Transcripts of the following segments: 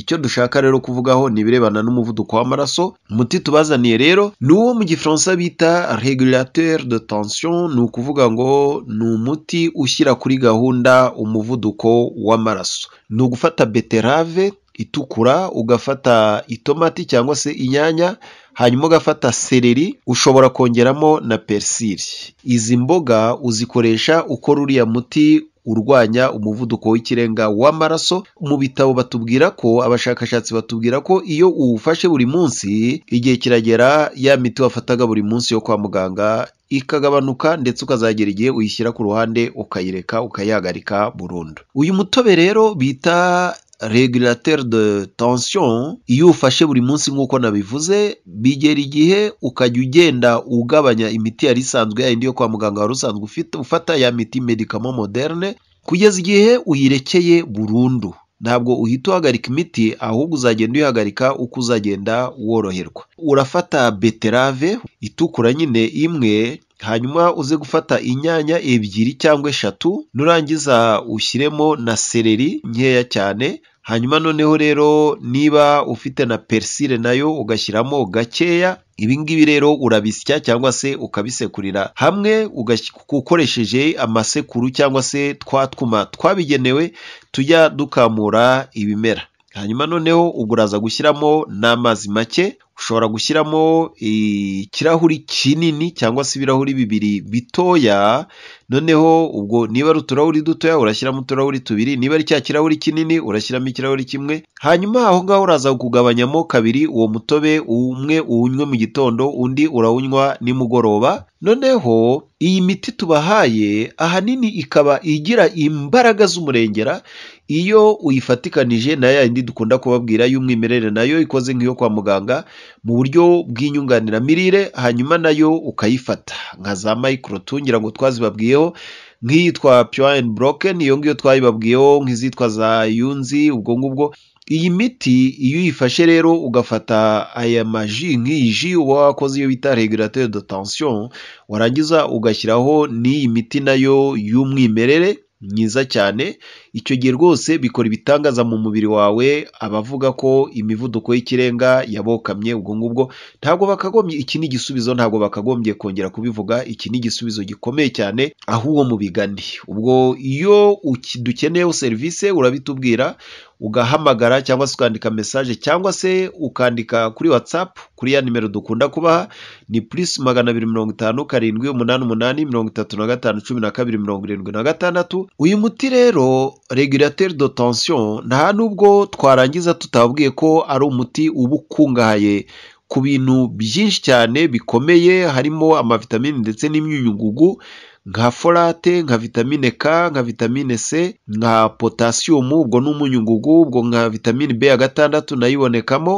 icyo dushaka rero kuvugaho ni ibirebana n'umuvuduko w'amaraso umuti tubazaniye rero ni uwo mu gifaransa bita regulateur de tension ni ukuvuga ngo ni umuti ushyira kuri gahunda umuvuduko w'amaraso ni ugufata beterave itukura ugafata itomati cyangwa se inyanya hanyuma ugafata sereri ushobora kongeramo na persil izi mboga uzikoresha ukora uriya muti urwanya umuvuduko w'ikirenga w'amaraso mu bitabo batubwira ko abashakashatsi batubwira ko iyo uwufashe buri munsi igihe kiragera ya miti wafataga buri munsi yo kwa muganga ikagabanuka ndetse ukazagera igihe uyishyira ku ruhande ukayireka ukayihagarika burundu uyu mutobe rero bita Regulateur de tension iyo ufashe buri munsi nk'uko nabivuze bigera igihe ukajya ugenda ugabanya imiti yari isanzwe yayindi yo kwa muganga wari usanzwe ufata ya miti medikamo moderne kugeza igihe uyirekeye burundu ntabwo uhita uhagarika imiti ahubwo uzagenda uyihagarika uko uzagenda woroherwa urafata beterave itukura nyine imwe hanyuma uze gufata inyanya ebyiri cyangwa eshatu nurangiza ushyiremo na sereri nkeya cyane hanyuma noneho rero niba ufite na Persile nayo ugashyiramo gakeya ibingibi rero urabisya cyangwa se ukabisekurira hamwe ukoresheje amasekuru cyangwa se twa twuma twabigenewe tujya dukamura ibimera hanyuma noneho ubwo uraza gushyiramo n'amazi make ushobora gushyiramo e, ikirahuri kinini cyangwa se ibirahuri bibiri bitoya noneho ubwo niba ari uturahuri dutoya urashyiramo uturahuri tubiri niba ari cya kirahuri kinini urashyiramo ikirahuri kimwe hanyuma aho ngaho uraza kugabanyamo kabiri uwo mutobe umwe uwunywe mu gitondo undi urawunywa nimugoroba noneho iyi miti tubahaye ahanini ikaba igira imbaraga z'umurengera iyo uyifatikanije na yayindi dukunda kubabwira y'umwimerere nayo ikoze nk'iyo kwa muganga mu buryo bw'inyunganiramirire hanyuma nayo ukayifata nka za mayikorotu ngira ngo twazibabwiyeho nk'iyitwa puwayini buroke niyo ngiyo twayibabwiyeho nk'izitwa za yunzi ubwo ngubwo iyi miti iyo uyifashe rero ugafata aya maji nk'iyi ji uba wakoze iyo bita regulateur de tension warangiza ugashyiraho n'iyi miti nayo y'umwimerere myiza cyane icyo gihe rwose bikora ibitangaza mu mubiri wawe abavuga ko imivuduko y'ikirenga yabokamye ubwo ngubwo ntabwo bakagombye iki ni igisubizo ntabwo bakagombye kongera kubivuga iki ni igisubizo gikomeye cyane ahubwo mu bigani ubwo iyo dukeneyeho serivisi urabitubwira ugahamagara cyangwa se ukandika mesaje cyangwa se ukandika kuri watsapu kuri ya nimero dukunda kubaha ni purisi magana abiri mirongo itanu karindwi umunani umunani mirongo itatu na gatanu cumi na kabiri mirongo irindwi na gatandatu uyu muti rero regirateri de tension nta nubwo twarangiza tutabwiye ko ari umuti uba ukungahaye ku bintu byinshi cyane bikomeye harimo amavitamine ndetse n'imyunyugugu nka folate, nka vitamine K, nka vitamine C, nka potasiyumu ubwo ni umunyungugu, ubwo nka vitamine B ya gatandatu nayo ibonekamo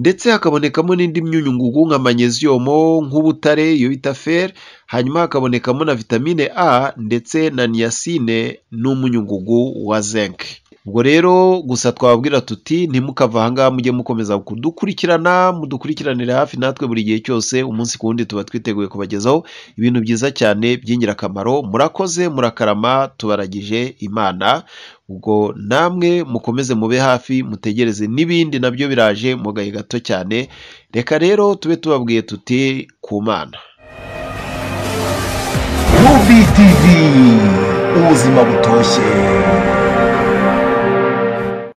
ndetse hakabonekamo n'indi myunyungugu nka manyeziyumu, nk'ubutare iyo bita feri, hanyuma hakabonekamo na vitamine A ndetse na niyasine n'umunyungugu wa zinc. ubwo rero gusa twababwira tuti ntimukava ahangaha mujye mukomeza kudukurikirana mudukurikiranire hafi natwe buri gihe cyose umunsi ku wundi tuba twiteguye kubagezaho ibintu byiza cyane by'ingirakamaro murakoze murakarama tubaragije imana ubwo namwe mukomeze mube hafi mutegereze n'ibindi nabyo biraje mu gahe gato cyane reka rero tube tubabwiye tuti ku mana ubuzima butoshye